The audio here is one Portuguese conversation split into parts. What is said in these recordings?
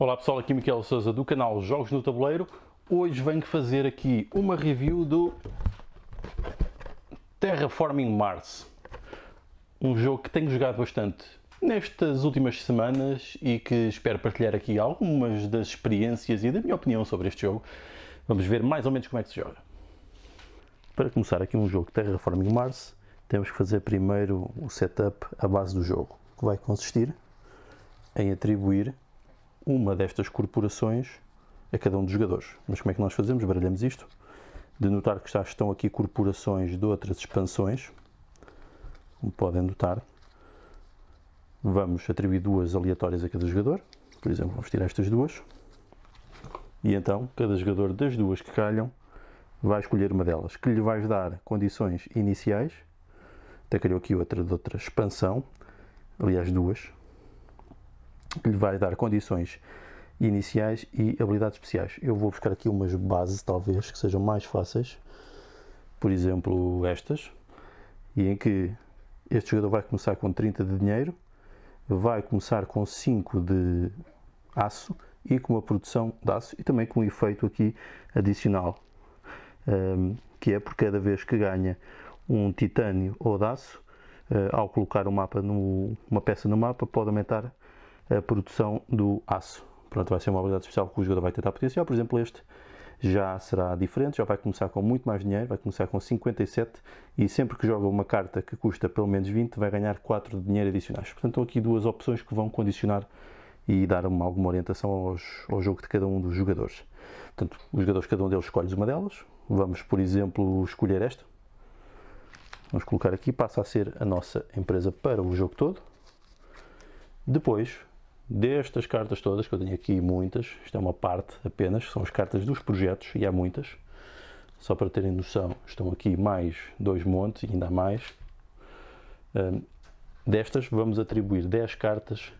Olá pessoal, aqui Miquel Sousa do canal Jogos no Tabuleiro. Hoje venho fazer aqui uma review do Terraforming Mars. Um jogo que tenho jogado bastante nestas últimas semanas e que espero partilhar aqui algumas das experiências e da minha opinião sobre este jogo. Vamos ver mais ou menos como é que se joga. Para começar aqui um jogo Terraforming Mars, temos que fazer primeiro o setup, a base do jogo, que vai consistir em atribuir uma destas corporações a cada um dos jogadores. Mas como é que nós fazemos? Baralhamos isto. De notar que já estão aqui corporações de outras expansões, como podem notar. Vamos atribuir duas aleatórias a cada jogador. Por exemplo, vamos tirar estas duas. E então, cada jogador das duas que calham vai escolher uma delas, que lhe vais dar condições iniciais. Até calhou aqui outra de outra expansão, aliás, duas, que lhe vai dar condições iniciais e habilidades especiais. Eu vou buscar aqui umas bases, talvez, que sejam mais fáceis, por exemplo, estas, e em que este jogador vai começar com 30 de dinheiro, vai começar com 5 de aço e com uma produção de aço e também com um efeito aqui adicional, um, ehm, que é por cada vez que ganha um titânio ou de aço, uh, ao colocar um mapa no, uma peça no mapa, pode aumentar a produção do aço. Pronto, vai ser uma habilidade especial que o jogador vai tentar potenciar. Por exemplo, este já será diferente, já vai começar com muito mais dinheiro, vai começar com 57 e sempre que joga uma carta que custa pelo menos 20 vai ganhar 4 de dinheiro adicionais. Portanto, estão aqui duas opções que vão condicionar e dar uma, alguma orientação aos, ao jogo de cada um dos jogadores. Portanto, os jogadores, cada um deles escolhe uma delas. Vamos, por exemplo, escolher esta. Vamos colocar aqui, passa a ser a nossa empresa para o jogo todo. Depois, Destas cartas todas, que eu tenho aqui muitas, isto é uma parte apenas, são as cartas dos projetos e há muitas. Só para terem noção, estão aqui mais dois montes, e ainda há mais. Um, destas, vamos atribuir 10 cartas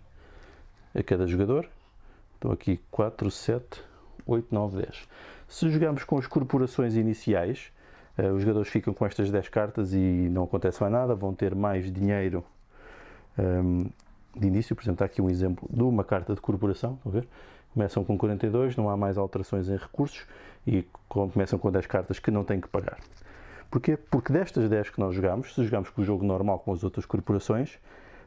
a cada jogador. Estão aqui 4, 7, 8, 9, 10. Se jogarmos com as corporações iniciais, uh, os jogadores ficam com estas 10 cartas e não acontece mais nada, vão ter mais dinheiro. Um, de início, por exemplo, está aqui um exemplo de uma carta de corporação, a ver? Começam com 42, não há mais alterações em recursos e começam com 10 cartas que não têm que pagar. Porquê? Porque destas 10 que nós jogamos, se jogamos com o jogo normal com as outras corporações,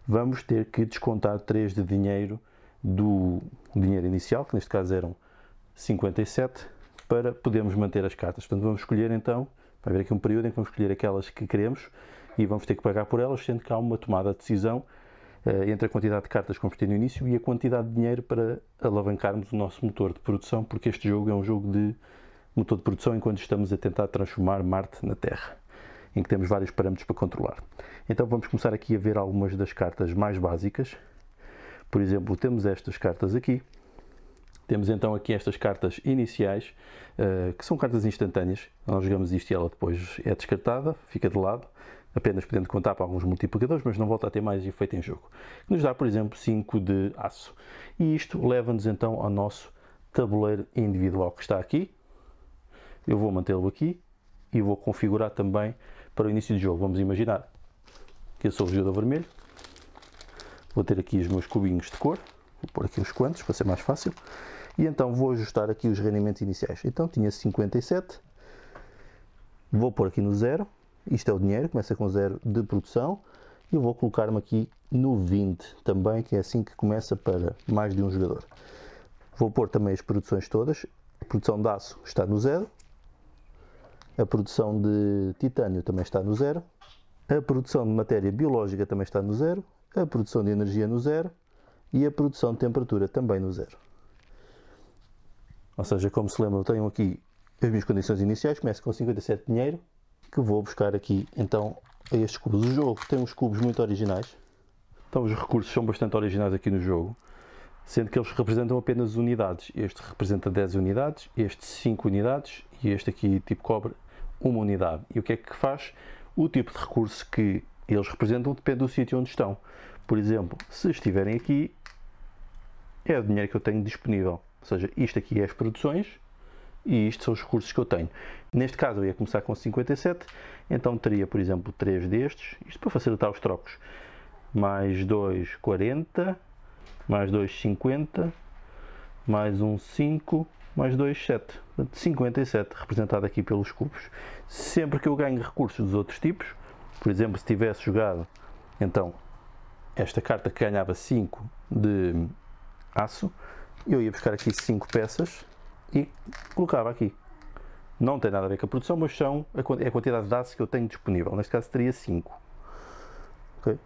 vamos ter que descontar 3 de dinheiro do dinheiro inicial, que neste caso eram 57, para podermos manter as cartas. Portanto, vamos escolher então, vai haver aqui um período em que vamos escolher aquelas que queremos e vamos ter que pagar por elas, sendo que há uma tomada de decisão eh, entre a quantidade de cartas que vamos no início e a quantidade de dinheiro para alavancarmos o nosso motor de produção, porque este jogo é um jogo de motor de produção enquanto estamos a tentar transformar Marte na Terra, em que temos vários parâmetros para controlar. Então vamos começar aqui a ver algumas das cartas mais básicas. Por exemplo, temos estas cartas aqui. Temos então aqui estas cartas iniciais, eh, que são cartas instantâneas. Nós jogamos isto e ela depois é descartada, fica de lado apenas podendo contar para alguns multiplicadores, mas não volta a ter mais efeito em jogo, que nos dá, por exemplo, 5 de aço. E isto leva-nos então ao nosso tabuleiro individual que está aqui. Eu vou mantê-lo aqui e vou configurar também para o início do jogo. Vamos imaginar que eu sou o jogador vermelho. Vou ter aqui os meus cubinhos de cor, vou pôr aqui uns quantos para ser mais fácil. E então vou ajustar aqui os rendimentos iniciais. Então tinha 57, vou pôr aqui no zero isto é o dinheiro, começa com zero de produção. E eu vou colocar-me aqui no 20 também, que é assim que começa para mais de um jogador. Vou pôr também as produções todas. A produção de aço está no zero. A produção de titânio também está no zero. A produção de matéria biológica também está no zero. A produção de energia no zero. E a produção de temperatura também no zero. Ou seja, como se lembram, tenho aqui as minhas condições iniciais. Começo com 57 dinheiro que vou buscar aqui então a estes cubos. O jogo tem uns cubos muito originais, então os recursos são bastante originais aqui no jogo, sendo que eles representam apenas unidades. Este representa 10 unidades, este 5 unidades e este aqui tipo cobre uma unidade. E o que é que faz? O tipo de recurso que eles representam depende do sítio onde estão. Por exemplo, se estiverem aqui, é o dinheiro que eu tenho disponível. Ou seja, isto aqui é as produções e isto são os recursos que eu tenho. Neste caso eu ia começar com 57, então teria, por exemplo, 3 destes, isto para facilitar os trocos, mais 2, 40, mais 2, 50, mais um 5, mais 2, 7. Portanto, 57 representado aqui pelos cubos. Sempre que eu ganho recursos dos outros tipos, por exemplo, se tivesse jogado, então, esta carta que ganhava 5 de aço, eu ia buscar aqui 5 peças e colocava aqui não tem nada a ver com a produção, mas são a, é a quantidade de aço que eu tenho disponível. Neste caso teria 5. Okay.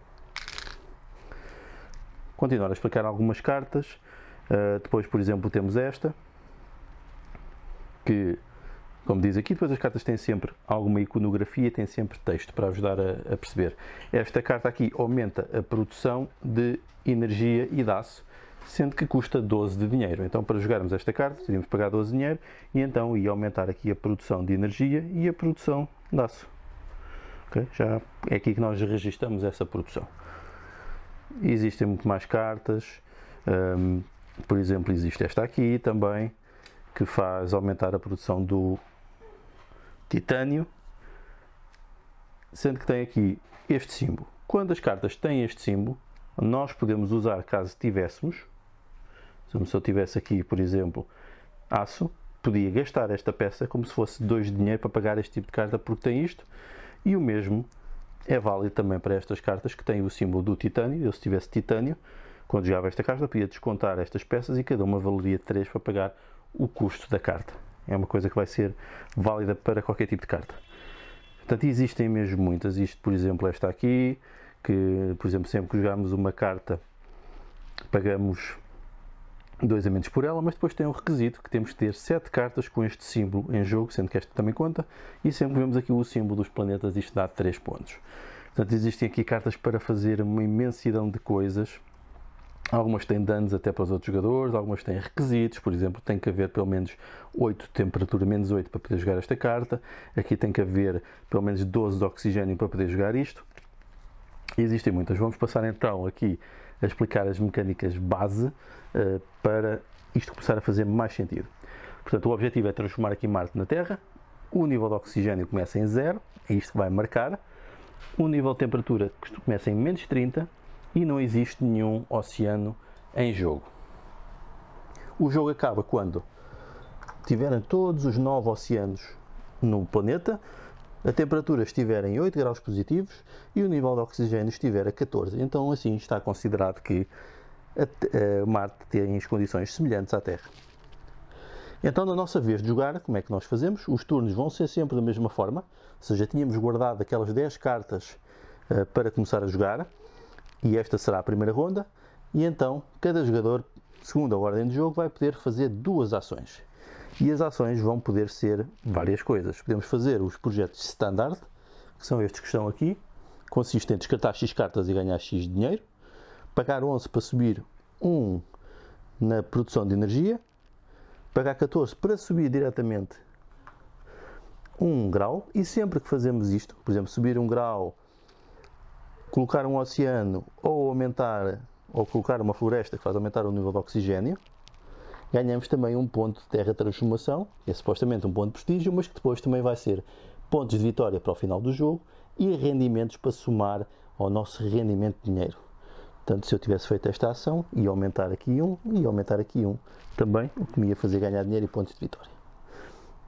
Continuar a explicar algumas cartas. Uh, depois, por exemplo, temos esta, que, como diz aqui, depois as cartas têm sempre alguma iconografia, têm sempre texto para ajudar a, a perceber. Esta carta aqui aumenta a produção de energia e de aço sendo que custa 12 de dinheiro. Então, para jogarmos esta carta, teríamos que pagar 12 de dinheiro e então ia aumentar aqui a produção de energia e a produção de aço. Okay? Já é aqui que nós registramos essa produção. Existem muito mais cartas, um, por exemplo, existe esta aqui também, que faz aumentar a produção do titânio, sendo que tem aqui este símbolo. Quando as cartas têm este símbolo, nós podemos usar caso tivéssemos. Se eu tivesse aqui, por exemplo, aço, podia gastar esta peça como se fosse 2 de dinheiro para pagar este tipo de carta porque tem isto. E o mesmo é válido também para estas cartas que têm o símbolo do titânio. Eu se tivesse titânio, quando jogava esta carta, podia descontar estas peças e cada uma valeria 3 para pagar o custo da carta. É uma coisa que vai ser válida para qualquer tipo de carta. Portanto, existem mesmo muitas. Isto, por exemplo, esta aqui, que, por exemplo, sempre que jogamos uma carta, pagamos dois a menos por ela, mas depois tem um requisito que temos que ter sete cartas com este símbolo em jogo, sendo que esta também conta, e sempre vemos aqui o símbolo dos planetas, isto dá 3 pontos. Portanto, existem aqui cartas para fazer uma imensidão de coisas. Algumas têm danos até para os outros jogadores, algumas têm requisitos, por exemplo, tem que haver pelo menos 8 temperatura, menos 8 para poder jogar esta carta. Aqui tem que haver pelo menos 12 de oxigênio para poder jogar isto existem muitas. Vamos passar então aqui a explicar as mecânicas base uh, para isto começar a fazer mais sentido. Portanto, o objetivo é transformar aqui Marte na Terra. O nível de oxigênio começa em zero, é isto que vai marcar. O nível de temperatura começa em menos 30 e não existe nenhum oceano em jogo. O jogo acaba quando tiverem todos os nove oceanos no planeta, a temperatura estiver em 8 graus positivos e o nível de oxigênio estiver a 14. Então, assim, está considerado que a, a Marte tem as condições semelhantes à Terra. Então, na nossa vez de jogar, como é que nós fazemos? Os turnos vão ser sempre da mesma forma, ou seja, tínhamos guardado aquelas 10 cartas uh, para começar a jogar, e esta será a primeira ronda, e então cada jogador, segundo a ordem de jogo, vai poder fazer duas ações. E as ações vão poder ser várias coisas. Podemos fazer os projetos standard, que são estes que estão aqui, consistem em descartar X cartas e ganhar X dinheiro, pagar 11 para subir 1 na produção de energia, pagar 14 para subir diretamente 1 grau, e sempre que fazemos isto, por exemplo, subir 1 grau, colocar um oceano ou aumentar, ou colocar uma floresta que faz aumentar o nível de oxigênio, ganhamos também um ponto de terra transformação, é supostamente um ponto de prestígio, mas que depois também vai ser pontos de vitória para o final do jogo e rendimentos para somar ao nosso rendimento de dinheiro. Portanto, se eu tivesse feito esta ação, ia aumentar aqui um e aumentar aqui um também, o que me ia fazer ganhar dinheiro e pontos de vitória.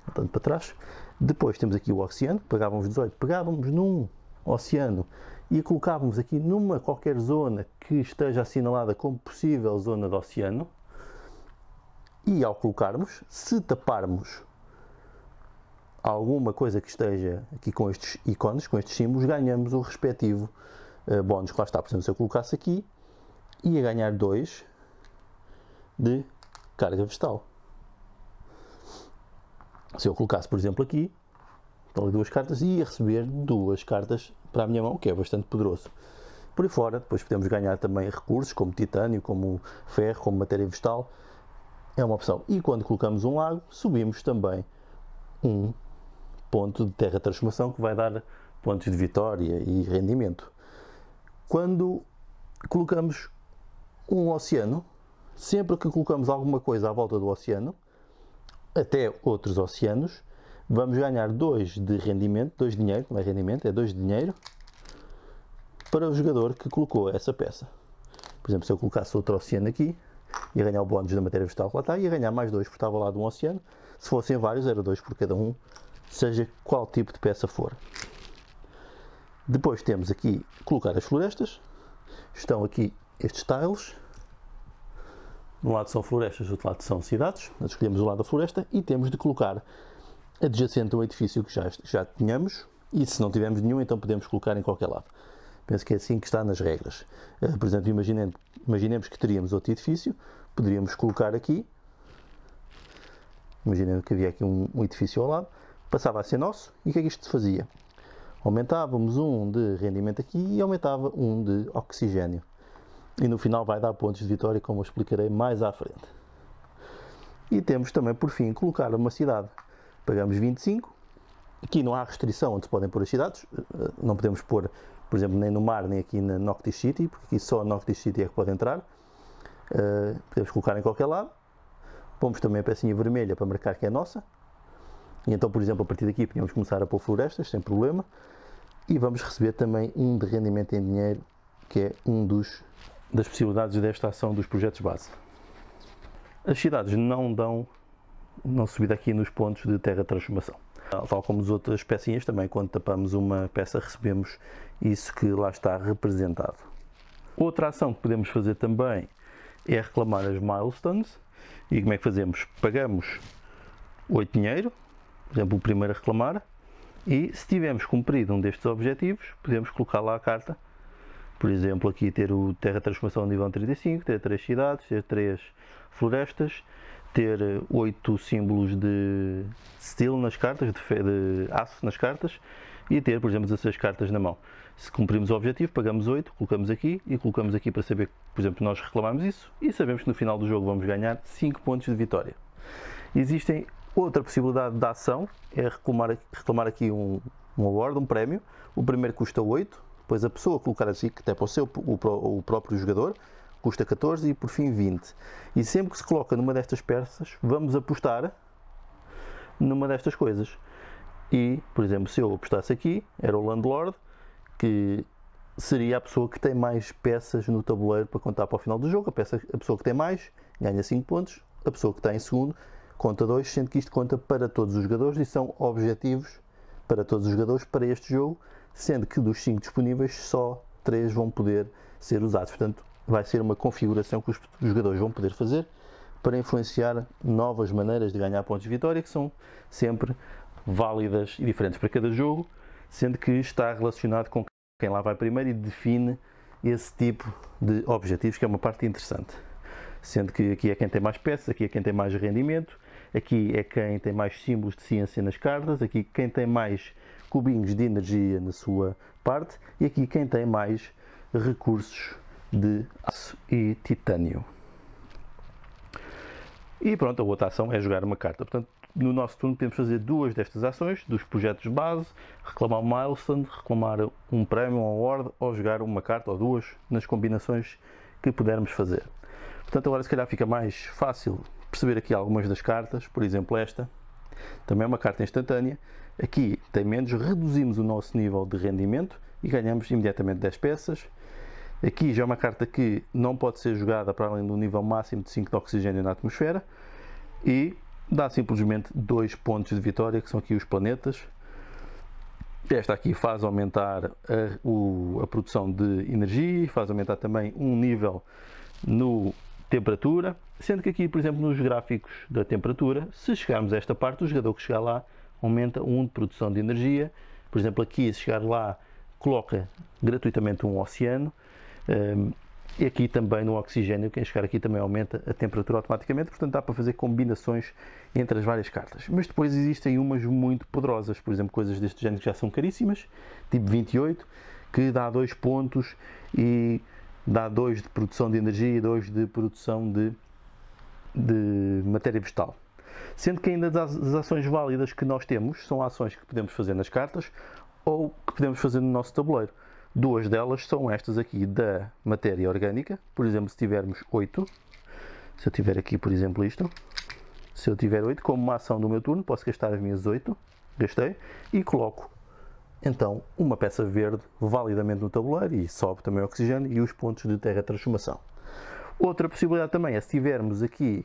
Portanto, para trás. Depois temos aqui o oceano, pagávamos 18, pegávamos num oceano e colocávamos aqui numa qualquer zona que esteja assinalada como possível zona de oceano, e ao colocarmos, se taparmos alguma coisa que esteja aqui com estes ícones, com estes símbolos, ganhamos o respectivo uh, bónus que lá está. Por exemplo, se eu colocasse aqui, ia ganhar 2 de carga vegetal. Se eu colocasse, por exemplo, aqui, estão ali duas cartas, ia receber duas cartas para a minha mão, que é bastante poderoso. Por aí fora, depois podemos ganhar também recursos como titânio, como ferro, como matéria vegetal é uma opção. E quando colocamos um lago, subimos também um ponto de terra transformação que vai dar pontos de vitória e rendimento. Quando colocamos um oceano, sempre que colocamos alguma coisa à volta do oceano, até outros oceanos, vamos ganhar 2 de rendimento, 2 de dinheiro, não é rendimento, é 2 de dinheiro, para o jogador que colocou essa peça. Por exemplo, se eu colocasse outro oceano aqui, e ganhar o bónus da matéria vegetal que lá está, e ganhar mais dois porque estava lá de um oceano. Se fossem vários, era dois por cada um, seja qual tipo de peça for. Depois temos aqui colocar as florestas. Estão aqui estes tiles. De um lado são florestas, do outro lado são cidades. Nós escolhemos o lado da floresta e temos de colocar adjacente a um edifício que já, já tínhamos. E se não tivermos nenhum, então podemos colocar em qualquer lado. Penso que é assim que está nas regras. Eh, por exemplo, imaginemos que teríamos outro edifício, poderíamos colocar aqui, imaginemos que havia aqui um, um edifício ao lado, passava a ser nosso, e o que é que isto fazia? Aumentávamos um de rendimento aqui e aumentava um de oxigênio. E no final vai dar pontos de vitória, como eu explicarei mais à frente. E temos também, por fim, colocar uma cidade. Pagamos 25. Aqui não há restrição onde se podem pôr as cidades. Eh, não podemos pôr por exemplo, nem no mar, nem aqui na Noctis City, porque aqui só a Noctis City é que pode entrar. Uh, podemos colocar em qualquer lado. Pomos também a pecinha vermelha para marcar que é nossa. E então, por exemplo, a partir daqui podemos começar a pôr florestas sem problema. E vamos receber também um de rendimento em dinheiro, que é um dos das possibilidades desta ação dos projetos base. As cidades não dão não subida aqui nos pontos de terra transformação. Tal como as outras pecinhas, também quando tapamos uma peça recebemos isso que lá está representado. Outra ação que podemos fazer também é reclamar as milestones. E como é que fazemos? Pagamos 8 dinheiro, por exemplo, o primeiro a reclamar, e se tivermos cumprido um destes objetivos, podemos colocar lá a carta. Por exemplo, aqui ter o Terra Transformação nível 35, ter 3 cidades, ter 3 florestas, ter eh, oito símbolos de steel nas cartas, de, de aço nas cartas, e ter, por exemplo, 16 cartas na mão. Se cumprimos o objetivo, pagamos 8, colocamos aqui e colocamos aqui para saber que, por exemplo, nós reclamamos isso e sabemos que no final do jogo vamos ganhar 5 pontos de vitória. Existem outra possibilidade da ação, é reclamar, reclamar aqui um, um award, um prémio. O primeiro custa 8, depois a pessoa colocar assim, que até para o, o, o próprio jogador, custa 14 e por fim 20. E sempre que se coloca numa destas peças, vamos apostar numa destas coisas. E, por exemplo, se eu apostasse aqui, era o landlord, que seria a pessoa que tem mais peças no tabuleiro para contar para o final do jogo. A, peça, a pessoa que tem mais ganha 5 pontos, a pessoa que está em segundo conta 2, sendo que isto conta para todos os jogadores e são objetivos para todos os jogadores para este jogo, sendo que dos 5 disponíveis só 3 vão poder ser usados. Portanto, vai ser uma configuração que os jogadores vão poder fazer para influenciar novas maneiras de ganhar pontos de vitória que são sempre válidas e diferentes para cada jogo, sendo que está relacionado com quem lá vai primeiro e define esse tipo de objetivos, que é uma parte interessante. Sendo que aqui é quem tem mais peças, aqui é quem tem mais rendimento, aqui é quem tem mais símbolos de ciência nas cartas, aqui quem tem mais cubinhos de energia na sua parte e aqui quem tem mais recursos de aço e titânio. E pronto, a outra ação é jogar uma carta. Portanto, no nosso turno podemos fazer duas destas ações, dos projetos base, reclamar um milestone, reclamar um prémio, um award, ou jogar uma carta ou duas nas combinações que pudermos fazer. Portanto, agora se calhar fica mais fácil perceber aqui algumas das cartas, por exemplo esta, também é uma carta instantânea. Aqui tem menos, reduzimos o nosso nível de rendimento e ganhamos imediatamente 10 peças. Aqui já é uma carta que não pode ser jogada para além do nível máximo de 5 de oxigênio na atmosfera e dá simplesmente dois pontos de vitória, que são aqui os planetas. Esta aqui faz aumentar a, o, a produção de energia, faz aumentar também um nível no temperatura, sendo que aqui, por exemplo, nos gráficos da temperatura, se chegarmos a esta parte, o jogador que chegar lá aumenta 1 um de produção de energia. Por exemplo, aqui, se chegar lá, coloca gratuitamente um oceano um, e aqui também no oxigênio, quem chegar aqui também aumenta a temperatura automaticamente, portanto dá para fazer combinações entre as várias cartas. Mas depois existem umas muito poderosas, por exemplo, coisas deste género que já são caríssimas, tipo 28, que dá 2 pontos e dá 2 de produção de energia e 2 de produção de, de matéria vegetal. Sendo que ainda as ações válidas que nós temos são ações que podemos fazer nas cartas ou que podemos fazer no nosso tabuleiro. Duas delas são estas aqui da matéria orgânica. Por exemplo, se tivermos 8, se eu tiver aqui, por exemplo, isto, se eu tiver 8, como uma ação do meu turno, posso gastar as minhas 8, gastei, e coloco então uma peça verde validamente no tabuleiro e sobe também o oxigênio e os pontos de terra transformação. Outra possibilidade também é se tivermos aqui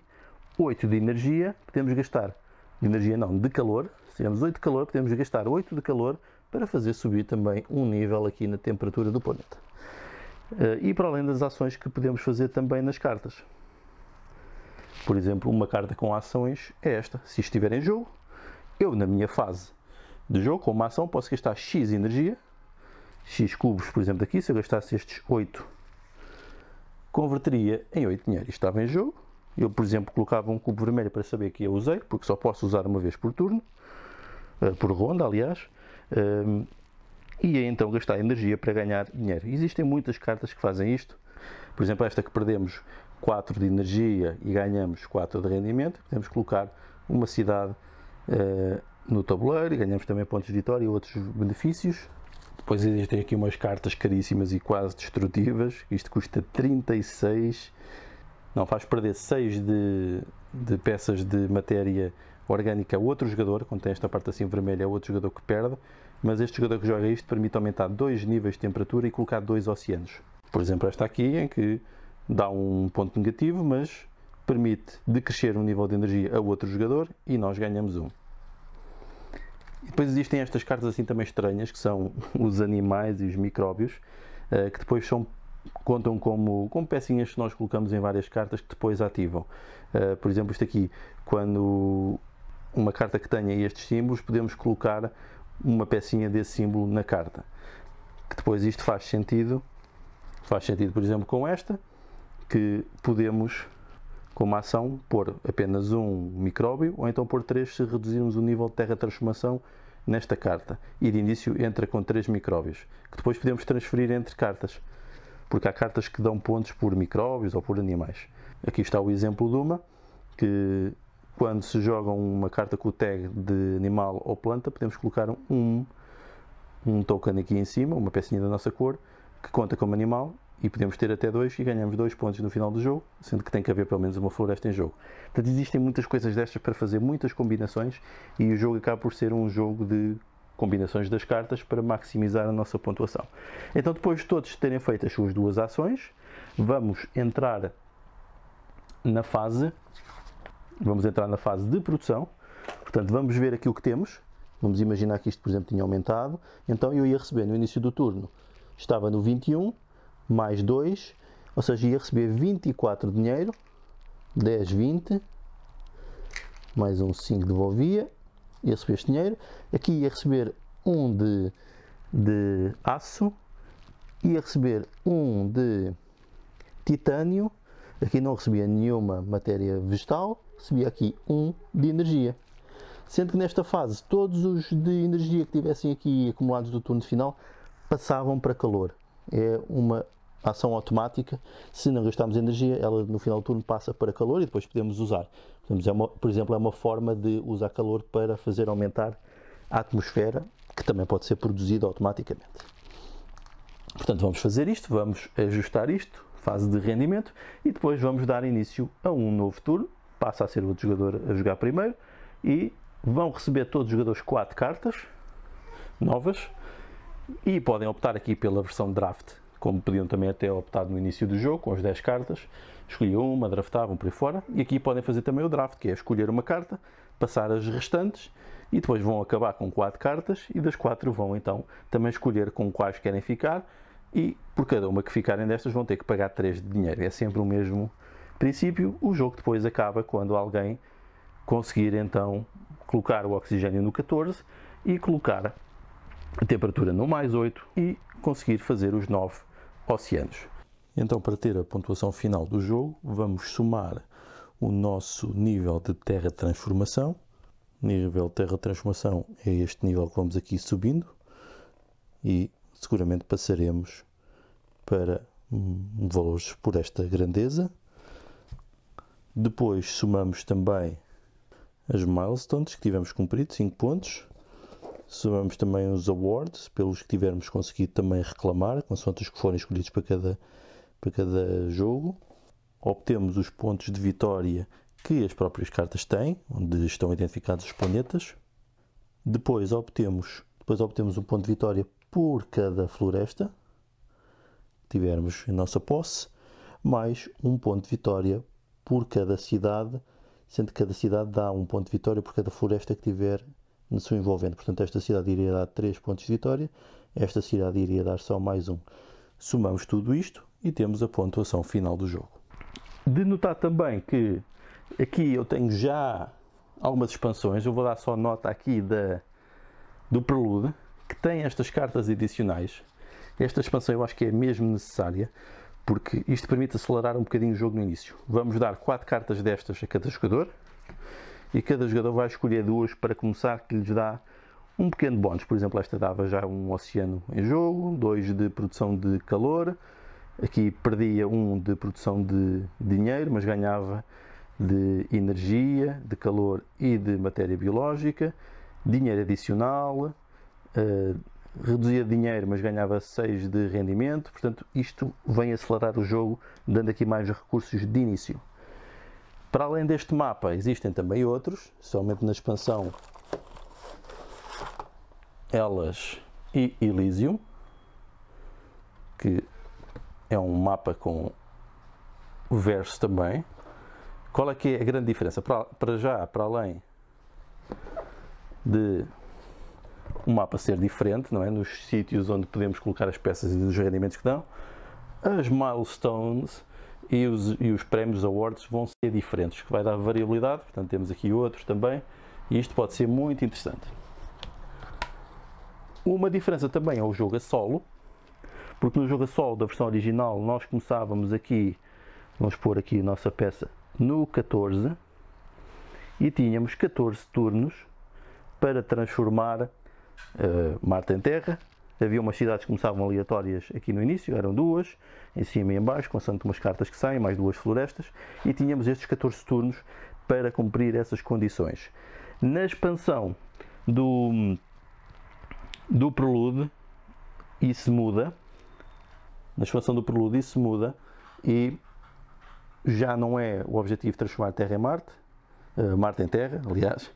8 de energia, podemos gastar de energia não, de calor. Se tivermos 8 de calor, podemos gastar 8 de calor para fazer subir também um nível aqui na temperatura do planeta. Eh, e para além das ações que podemos fazer também nas cartas. Por exemplo, uma carta com ações é esta. Se estiver em jogo, eu na minha fase de jogo, com uma ação, posso gastar X energia, X cubos, por exemplo, daqui. Se eu gastasse estes 8, converteria em 8 dinheiro. Isto estava em jogo. Eu, por exemplo, colocava um cubo vermelho para saber que eu usei, porque só posso usar uma vez por turno, eh, por ronda, aliás um, e é então gastar energia para ganhar dinheiro. Existem muitas cartas que fazem isto, por exemplo, esta que perdemos 4 de energia e ganhamos 4 de rendimento, podemos colocar uma cidade uh, no tabuleiro e ganhamos também pontos de vitória e outros benefícios. Depois existem aqui umas cartas caríssimas e quase destrutivas, isto custa 36, não, faz perder 6 de, de peças de matéria orgânica a outro jogador, quando tem esta parte assim vermelha, é outro jogador que perde, mas este jogador que joga isto permite aumentar dois níveis de temperatura e colocar dois oceanos. Por exemplo, esta aqui, em que dá um ponto negativo, mas permite decrescer um nível de energia a outro jogador e nós ganhamos um. E depois existem estas cartas assim também estranhas, que são os animais e os micróbios, eh, que depois são, contam como, como pecinhas que nós colocamos em várias cartas que depois ativam. Eh, por exemplo, isto aqui, quando uma carta que tenha estes símbolos, podemos colocar uma pecinha desse símbolo na carta. Que depois isto faz sentido, faz sentido, por exemplo, com esta, que podemos, como ação, pôr apenas um micróbio ou então pôr três se reduzirmos o nível de terra transformação nesta carta. E de início entra com três micróbios, que depois podemos transferir entre cartas, porque há cartas que dão pontos por micróbios ou por animais. Aqui está o exemplo de uma que quando se joga uma carta com o tag de animal ou planta, podemos colocar um, um token aqui em cima, uma pecinha da nossa cor, que conta como animal e podemos ter até dois e ganhamos dois pontos no final do jogo, sendo que tem que haver pelo menos uma floresta em jogo. Portanto, existem muitas coisas destas para fazer, muitas combinações, e o jogo acaba por ser um jogo de combinações das cartas para maximizar a nossa pontuação. Então, depois de todos terem feito as suas duas ações, vamos entrar na fase Vamos entrar na fase de produção. Portanto, vamos ver aqui o que temos. Vamos imaginar que isto, por exemplo, tinha aumentado. Então, eu ia receber no início do turno, estava no 21, mais 2, ou seja, ia receber 24 dinheiro, 10, 20, mais um 5 devolvia, ia receber este dinheiro. Aqui ia receber um de, de aço, ia receber um de titânio, aqui não recebia nenhuma matéria vegetal, recebi aqui 1 de energia. Sendo que nesta fase, todos os de energia que tivessem aqui acumulados do turno final passavam para calor. É uma ação automática. Se não gastarmos energia, ela no final do turno passa para calor e depois podemos usar. Podemos, é uma, por exemplo, é uma forma de usar calor para fazer aumentar a atmosfera, que também pode ser produzida automaticamente. Portanto, vamos fazer isto, vamos ajustar isto, fase de rendimento, e depois vamos dar início a um novo turno passa a ser o outro jogador a jogar primeiro e vão receber todos os jogadores quatro cartas novas e podem optar aqui pela versão draft, como podiam também até optar no início do jogo, com as 10 cartas, escolhiam uma, draftavam por aí fora, e aqui podem fazer também o draft, que é escolher uma carta, passar as restantes, e depois vão acabar com 4 cartas, e das 4 vão então também escolher com quais querem ficar, e por cada uma que ficarem destas vão ter que pagar 3 de dinheiro, é sempre o mesmo princípio, o jogo depois acaba quando alguém conseguir então colocar o oxigênio no 14 e colocar a temperatura no mais 8 e conseguir fazer os 9 oceanos. Então, para ter a pontuação final do jogo, vamos somar o nosso nível de terra transformação. Nível terra transformação é este nível que vamos aqui subindo e seguramente passaremos para hum, valores por esta grandeza. Depois somamos também as milestones que tivemos cumprido, 5 pontos. Somamos também os awards, pelos que tivermos conseguido também reclamar, consoante os que forem escolhidos para cada, para cada jogo. Obtemos os pontos de vitória que as próprias cartas têm, onde estão identificados os planetas. Depois obtemos, depois obtemos um ponto de vitória por cada floresta que tivermos em nossa posse, mais um ponto de vitória por cada cidade, sendo que cada cidade dá um ponto de vitória por cada floresta que tiver no seu envolvente. Portanto, esta cidade iria dar 3 pontos de vitória, esta cidade iria dar só mais um. Somamos tudo isto e temos a pontuação final do jogo. De notar também que aqui eu tenho já algumas expansões, eu vou dar só nota aqui da, do Prelude, que tem estas cartas adicionais. Esta expansão eu acho que é mesmo necessária, porque isto permite acelerar um bocadinho o jogo no início. Vamos dar quatro cartas destas a cada jogador e cada jogador vai escolher duas para começar que lhes dá um pequeno bónus. Por exemplo, esta dava já um oceano em jogo, dois de produção de calor. Aqui perdia um de produção de dinheiro, mas ganhava de energia, de calor e de matéria biológica, dinheiro adicional, eh, reduzia dinheiro, mas ganhava 6 de rendimento. Portanto, isto vem acelerar o jogo, dando aqui mais recursos de início. Para além deste mapa, existem também outros, somente na expansão Elas e Elysium, que é um mapa com verso também. Qual é que é a grande diferença? Para, para já, para além de o mapa ser diferente, não é? Nos sítios onde podemos colocar as peças e os rendimentos que dão, as milestones e os, e os prémios awards vão ser diferentes, que vai dar variabilidade, portanto temos aqui outros também, e isto pode ser muito interessante. Uma diferença também é o jogo a solo, porque no jogo a solo da versão original nós começávamos aqui, vamos pôr aqui a nossa peça no 14, e tínhamos 14 turnos para transformar uh, Marte em Terra. Havia umas cidades que começavam aleatórias aqui no início, eram duas, em cima e em baixo, constante umas cartas que saem, mais duas florestas, e tínhamos estes 14 turnos para cumprir essas condições. Na expansão do, do Prelude, isso muda. Na expansão do Prelude, isso muda. E já não é o objetivo transformar Terra em Marte, eh, Marte em Terra, aliás,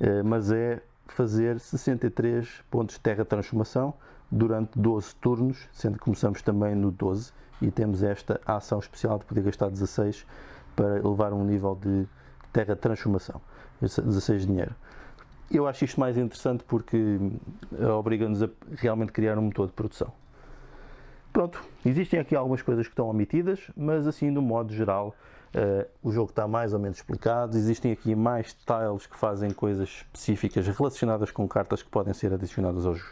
eh, mas é fazer 63 pontos de terra transformação durante 12 turnos, sendo que começamos também no 12 e temos esta ação especial de poder gastar 16 para elevar um nível de terra transformação, 16 dinheiro. Eu acho isto mais interessante porque eh, obriga-nos a realmente criar um motor de produção. Pronto, existem aqui algumas coisas que estão omitidas, mas assim, do modo geral, Uh, o jogo está mais ou menos explicado. Existem aqui mais tiles que fazem coisas específicas relacionadas com cartas que podem ser adicionadas aos,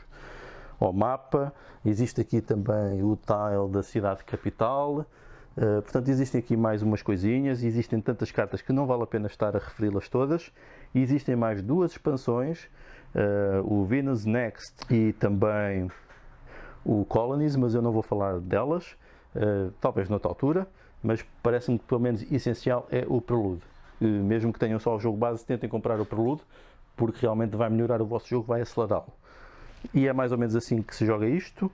ao mapa. Existe aqui também o tile da cidade capital. Uh, portanto, existem aqui mais umas coisinhas, existem tantas cartas que não vale a pena estar a referi-las todas. existem mais duas expansões, uh, o Venus Next e também o Colonies, mas eu não vou falar delas, talvez noutra altura mas parece-me que pelo menos essencial é o Prelude. Eh, mesmo que tenham só o jogo base, tentem comprar o Prelude, porque realmente vai melhorar o vosso jogo, vai acelerá-lo. E é mais ou menos assim que se joga isto.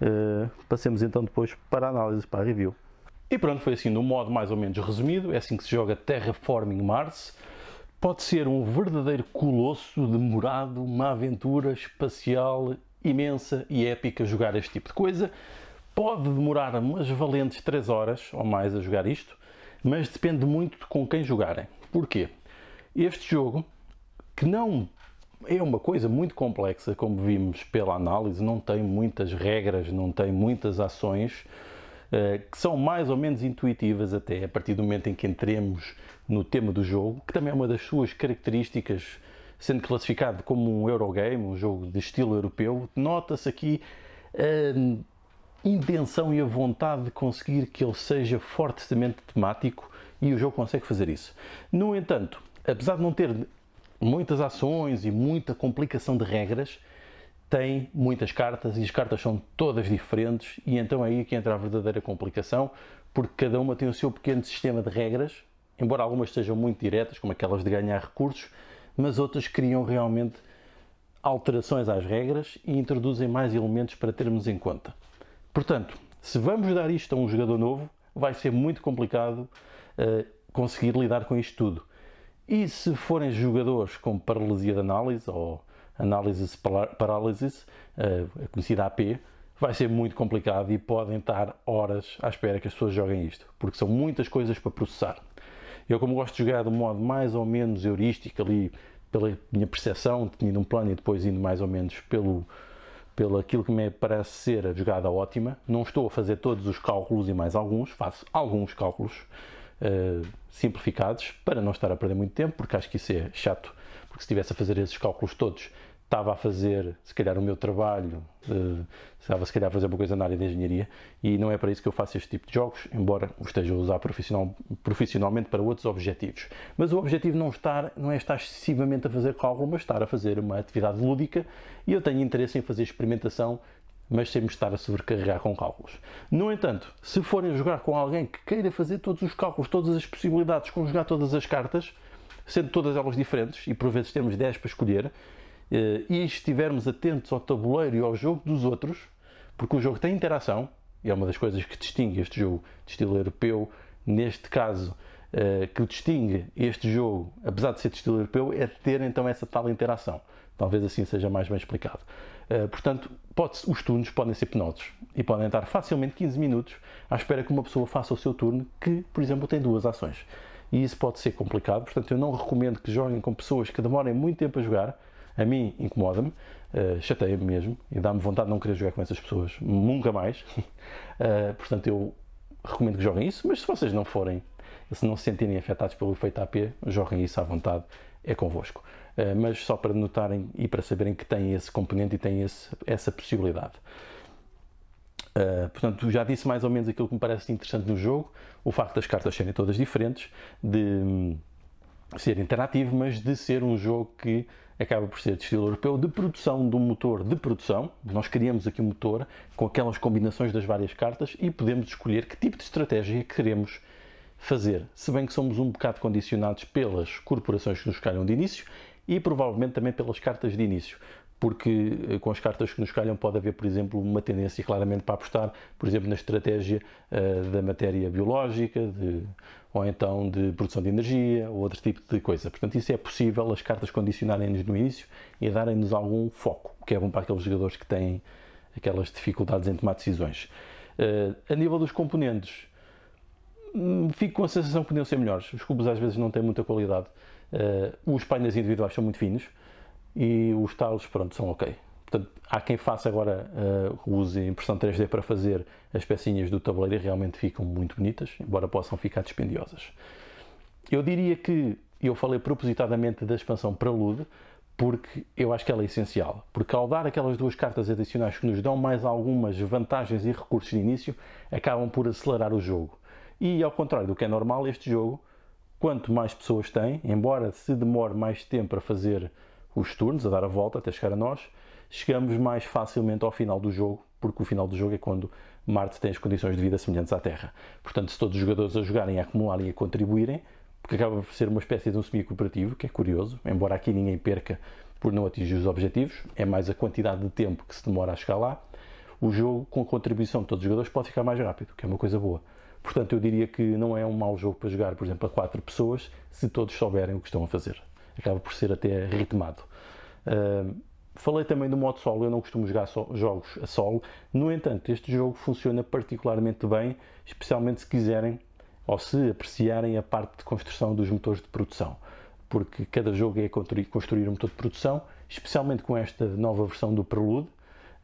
Eh, passemos então depois para a análise, para a review. E pronto, foi assim, no modo mais ou menos resumido, é assim que se joga Terraforming Mars. Pode ser um verdadeiro colosso demorado, uma aventura espacial imensa e épica jogar este tipo de coisa. Pode demorar umas valentes 3 horas ou mais a jogar isto, mas depende muito de com quem jogarem. Porquê? Este jogo, que não é uma coisa muito complexa, como vimos pela análise, não tem muitas regras, não tem muitas ações, eh, que são mais ou menos intuitivas até a partir do momento em que entremos no tema do jogo, que também é uma das suas características, sendo classificado como um Eurogame, um jogo de estilo europeu, nota-se aqui eh, intenção e a vontade de conseguir que ele seja fortemente temático e o jogo consegue fazer isso. No entanto, apesar de não ter muitas ações e muita complicação de regras, tem muitas cartas e as cartas são todas diferentes e então é aí que entra a verdadeira complicação, porque cada uma tem o seu pequeno sistema de regras, embora algumas sejam muito diretas, como aquelas de ganhar recursos, mas outras criam realmente alterações às regras e introduzem mais elementos para termos em conta. Portanto, se vamos dar isto a um jogador novo, vai ser muito complicado uh, conseguir lidar com isto tudo. E se forem jogadores com paralisia de análise ou análise parálise, uh, eh, a conhecida AP, vai ser muito complicado e podem estar horas à espera que as pessoas joguem isto, porque são muitas coisas para processar. Eu, como gosto de jogar de um modo mais ou menos heurístico, ali pela minha percepção, definindo um plano e depois indo mais ou menos pelo, pelo aquilo que me parece ser a jogada ótima. Não estou a fazer todos os cálculos e mais alguns, faço alguns cálculos uh, simplificados para não estar a perder muito tempo, porque acho que isso é chato. Porque se estivesse a fazer esses cálculos todos, estava a fazer, se calhar, o meu trabalho, eh, estava se calhar a fazer alguma coisa na área de engenharia e não é para isso que eu faço este tipo de jogos, embora o esteja a usar profissional, profissionalmente para outros objetivos. Mas o objetivo não, estar, não é estar excessivamente a fazer cálculo, mas estar a fazer uma atividade lúdica e eu tenho interesse em fazer experimentação mas sem me estar a sobrecarregar com cálculos. No entanto, se forem jogar com alguém que queira fazer todos os cálculos, todas as possibilidades, conjugar todas as cartas, sendo todas elas diferentes e por vezes temos 10 para escolher, eh, e estivermos atentos ao tabuleiro e ao jogo dos outros, porque o jogo tem interação, e é uma das coisas que distingue este jogo de estilo europeu, neste caso, eh, que distingue este jogo, apesar de ser de estilo europeu, é ter então essa tal interação. Talvez assim seja mais bem explicado. Eh, portanto, os turnos podem ser penosos e podem estar facilmente 15 minutos à espera que uma pessoa faça o seu turno, que, por exemplo, tem duas ações. E isso pode ser complicado, portanto, eu não recomendo que joguem com pessoas que demorem muito tempo a jogar, a mim incomoda-me, uh, chateia-me mesmo e dá-me vontade de não querer jogar com essas pessoas, nunca mais. Uh, portanto, eu recomendo que joguem isso, mas se vocês não forem, se não se sentirem afetados pelo efeito AP, joguem isso à vontade, é convosco. Uh, mas só para notarem e para saberem que têm esse componente e têm esse, essa possibilidade. Uh, portanto, já disse mais ou menos aquilo que me parece interessante no jogo, o facto das cartas serem todas diferentes, de hum, ser interativo, mas de ser um jogo que acaba por ser de estilo europeu, de produção de um motor de produção. Nós criamos aqui um motor com aquelas combinações das várias cartas e podemos escolher que tipo de estratégia é queremos fazer. Se bem que somos um bocado condicionados pelas corporações que nos calham de início e provavelmente também pelas cartas de início porque eh, com as cartas que nos calham pode haver, por exemplo, uma tendência claramente para apostar, por exemplo, na estratégia uh, da matéria biológica, de, ou então de produção de energia, ou outro tipo de coisa. Portanto, isso é possível, as cartas condicionarem-nos no início e darem-nos algum foco, que é bom para aqueles jogadores que têm aquelas dificuldades em tomar decisões. Uh, a nível dos componentes, hum, fico com a sensação que podiam ser melhores. Os cubos às vezes não têm muita qualidade. Uh, os painéis individuais são muito finos, e os talos pronto, são ok. Portanto, há quem faça agora, uh, eh, use impressão 3D para fazer as pecinhas do tabuleiro e realmente ficam muito bonitas, embora possam ficar dispendiosas. Eu diria que eu falei propositadamente da expansão Prelude, porque eu acho que ela é essencial. Porque ao dar aquelas duas cartas adicionais que nos dão mais algumas vantagens e recursos de início, acabam por acelerar o jogo. E ao contrário do que é normal, este jogo, quanto mais pessoas têm embora se demore mais tempo para fazer os turnos, a dar a volta até chegar a nós. Chegamos mais facilmente ao final do jogo, porque o final do jogo é quando Marte tem as condições de vida semelhantes à Terra. Portanto, se todos os jogadores a jogarem, a acumularem e a contribuírem, porque acaba por ser uma espécie de um semi-cooperativo, que é curioso, embora aqui ninguém perca por não atingir os objetivos, é mais a quantidade de tempo que se demora a chegar lá. O jogo, com a contribuição de todos os jogadores, pode ficar mais rápido, que é uma coisa boa. Portanto, eu diria que não é um mau jogo para jogar, por exemplo, a quatro pessoas, se todos souberem o que estão a fazer. Acaba por ser até ritmado falei também do modo solo, eu não costumo jogar so jogos a solo, no entanto, este jogo funciona particularmente bem, especialmente se quiserem ou se apreciarem a parte de construção dos motores de produção, porque cada jogo é construir, um motor de produção, especialmente com esta nova versão do Prelude,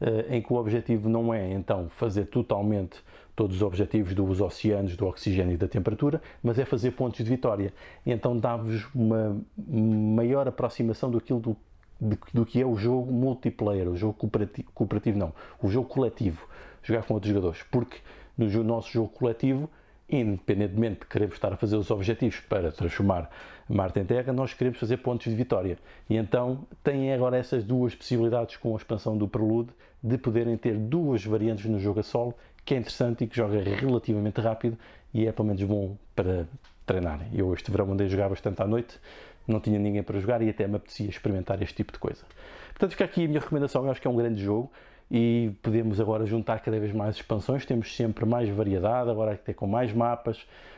eh, em que o objetivo não é então fazer totalmente todos os objetivos dos oceanos, do oxigênio e da temperatura, mas é fazer pontos de vitória. E então dá-vos uma maior aproximação daquilo do de, do que é o jogo multiplayer, o jogo cooperativo, cooperativo não, o jogo coletivo, jogar com outros jogadores, porque no nosso jogo coletivo independentemente de queremos estar a fazer os objetivos para transformar Marte em Terra, nós queremos fazer pontos de vitória. E então têm agora essas duas possibilidades com a expansão do Prelude de poderem ter duas variantes no jogo a solo, que é interessante e que joga relativamente rápido e é pelo menos bom para treinar. Eu este verão andei a jogar bastante à noite, não tinha ninguém para jogar e até me apetecia experimentar este tipo de coisa. Portanto, fica aqui a minha recomendação, eu acho que é um grande jogo e podemos agora juntar cada vez mais expansões, temos sempre mais variedade, agora até com mais mapas.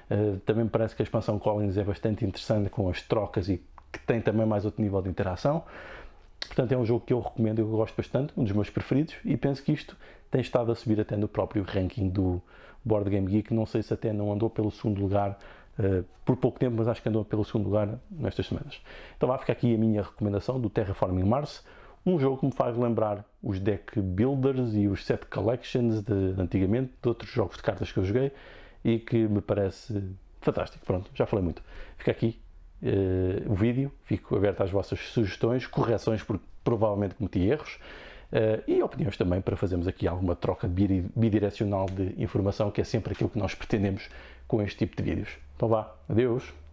Uh, também parece que a expansão Collins é bastante interessante com as trocas e que tem também mais outro nível de interação. Portanto, é um jogo que eu recomendo, eu gosto bastante, um dos meus preferidos, e penso que isto tem estado a subir até no próprio ranking do Board Game Geek. Não sei se até não andou pelo segundo lugar eh, por pouco tempo, mas acho que andou pelo segundo lugar nestas semanas. Então vai ficar aqui a minha recomendação do Terraforming Mars, um jogo que me faz lembrar os deck builders e os set collections de, de antigamente, de outros jogos de cartas que eu joguei e que me parece fantástico. Pronto, já falei muito. Fica aqui uh, o vídeo, fico aberto às vossas sugestões, correções, porque provavelmente cometi erros. Uh, e opiniões também para fazermos aqui alguma troca bidirecional de informação, que é sempre aquilo que nós pretendemos com este tipo de vídeos. Então vá, adeus!